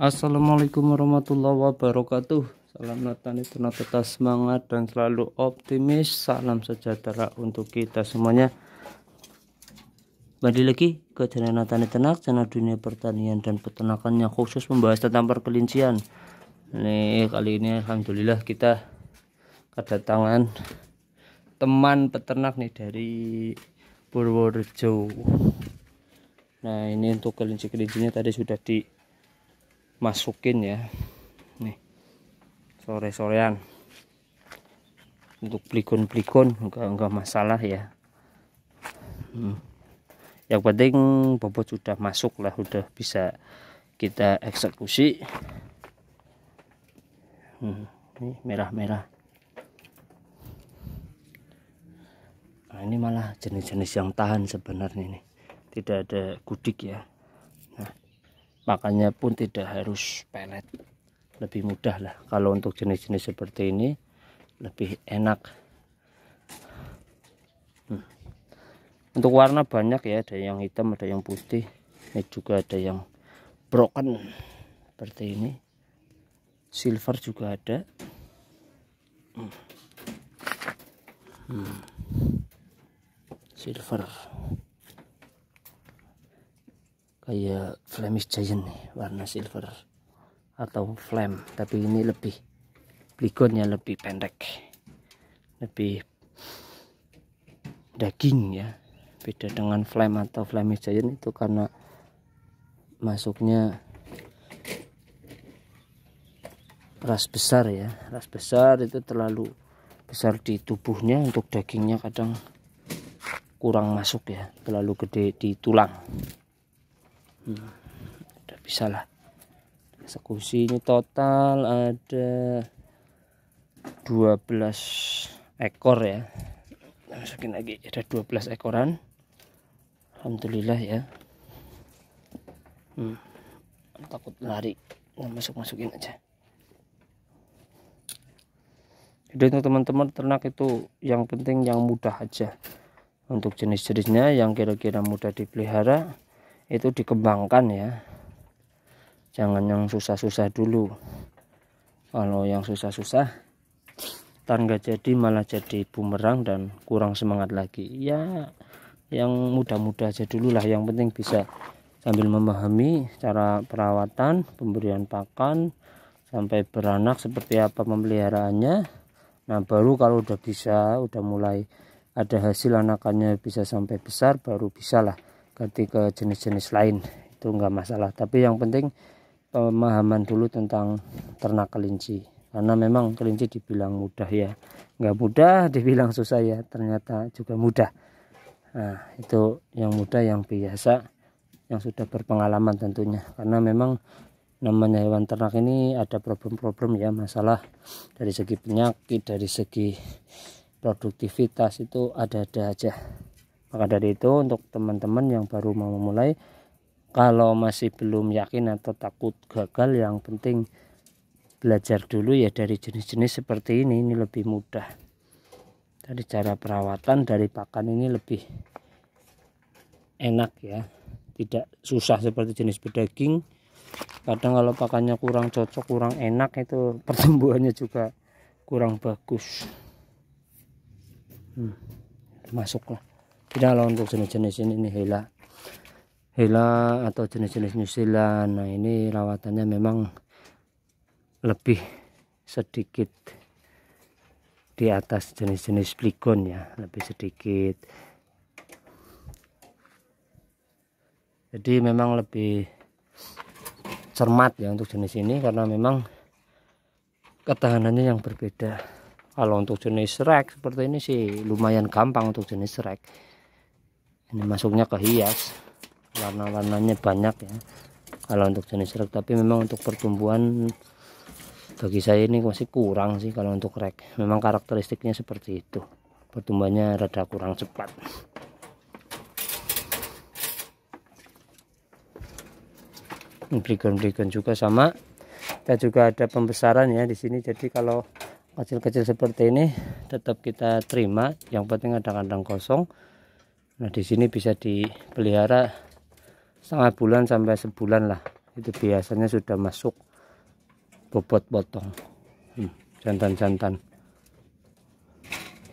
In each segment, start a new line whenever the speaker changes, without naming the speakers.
Assalamualaikum warahmatullahi wabarakatuh Salam Natani Tuna tetap semangat dan selalu optimis Salam sejahtera untuk kita semuanya Kembali lagi ke channel Natani tenak Channel dunia pertanian dan peternakan yang khusus membahas tentang perkelincian Nih kali ini Alhamdulillah kita kedatangan teman peternak nih dari Purworejo Nah ini untuk kelinci-kelincinya tadi sudah di masukin ya nih sore-sorean untuk pelikon-pelikon enggak enggak masalah ya hmm. yang penting bobot sudah masuk lah udah bisa kita eksekusi hmm. ini merah-merah nah ini malah jenis-jenis yang tahan sebenarnya ini tidak ada gudik ya pakannya pun tidak harus pelet lebih mudah lah kalau untuk jenis-jenis seperti ini lebih enak hmm. untuk warna banyak ya ada yang hitam ada yang putih ini juga ada yang broken seperti ini silver juga ada Hmm. hmm. silver kayak Flemish Giant nih warna silver atau flame tapi ini lebih ligonnya lebih pendek lebih daging ya beda dengan flame atau Flemish Giant itu karena masuknya ras besar ya ras besar itu terlalu besar di tubuhnya untuk dagingnya kadang kurang masuk ya terlalu gede di tulang hmm udah bisa lah eksekusi ini total ada 12 ekor ya masukin lagi ada 12 ekoran Alhamdulillah ya hmm, takut lari nah, masuk masukin aja jadi untuk teman-teman ternak itu yang penting yang mudah aja untuk jenis-jenisnya yang kira-kira mudah dipelihara itu dikembangkan ya jangan yang susah-susah dulu kalau yang susah-susah tar nggak jadi malah jadi bumerang dan kurang semangat lagi ya yang mudah-mudah aja dulu lah yang penting bisa sambil memahami cara perawatan pemberian pakan sampai beranak seperti apa pemeliharaannya nah baru kalau udah bisa udah mulai ada hasil anakannya bisa sampai besar baru bisalah ganti ke jenis-jenis lain itu enggak masalah tapi yang penting pemahaman dulu tentang ternak kelinci karena memang kelinci dibilang mudah ya nggak mudah dibilang susah ya ternyata juga mudah nah itu yang mudah yang biasa yang sudah berpengalaman tentunya karena memang namanya hewan ternak ini ada problem-problem ya masalah dari segi penyakit dari segi produktivitas itu ada-ada aja maka dari itu untuk teman-teman yang baru mau memulai kalau masih belum yakin atau takut gagal yang penting belajar dulu ya dari jenis-jenis seperti ini ini lebih mudah dari cara perawatan dari pakan ini lebih enak ya tidak susah seperti jenis bedaging kadang kalau pakannya kurang cocok kurang enak itu pertumbuhannya juga kurang bagus hmm, masuklah tidak untuk jenis-jenis ini ini hela hela atau jenis-jenis New Zealand nah ini rawatannya memang lebih sedikit di atas jenis-jenis pligon ya lebih sedikit jadi memang lebih cermat ya untuk jenis ini karena memang ketahanannya yang berbeda kalau untuk jenis rek seperti ini sih lumayan gampang untuk jenis rek ini masuknya ke hias warna-warnanya banyak ya kalau untuk jenis rek tapi memang untuk pertumbuhan bagi saya ini masih kurang sih kalau untuk rek memang karakteristiknya seperti itu pertumbuhannya rada kurang cepat berikan-berikan juga sama kita juga ada pembesaran ya di sini jadi kalau kecil-kecil seperti ini tetap kita terima yang penting ada kandang kosong nah di sini bisa dipelihara setengah bulan sampai sebulan lah itu biasanya sudah masuk bobot potong hmm, jantan-jantan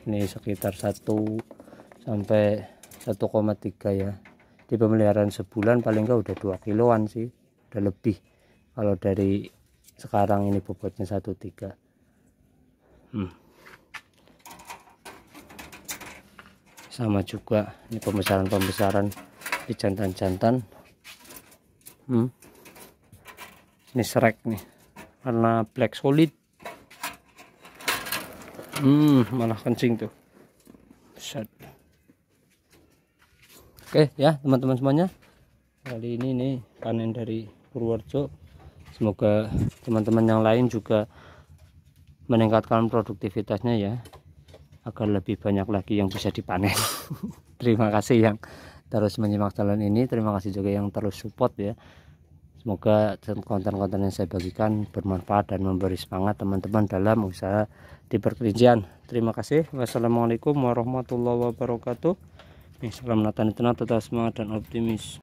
ini sekitar 1 sampai 1,3 ya di pemeliharaan sebulan paling enggak udah 2 kiloan sih udah lebih kalau dari sekarang ini bobotnya 13 hmm. sama juga ini pembesaran-pembesaran di jantan-jantan hmm. ini serak nih karena black solid hmm malah kencing tuh besar. oke ya teman-teman semuanya kali ini nih panen dari Purworejo semoga teman-teman yang lain juga meningkatkan produktivitasnya ya agar lebih banyak lagi yang bisa dipanen terima kasih yang terus menyimak channel ini terima kasih juga yang terus support ya semoga konten-konten yang saya bagikan bermanfaat dan memberi semangat teman-teman dalam usaha di perkelincian terima kasih wassalamualaikum warahmatullahi wabarakatuh Nih, salam natan Internal tetap semangat dan optimis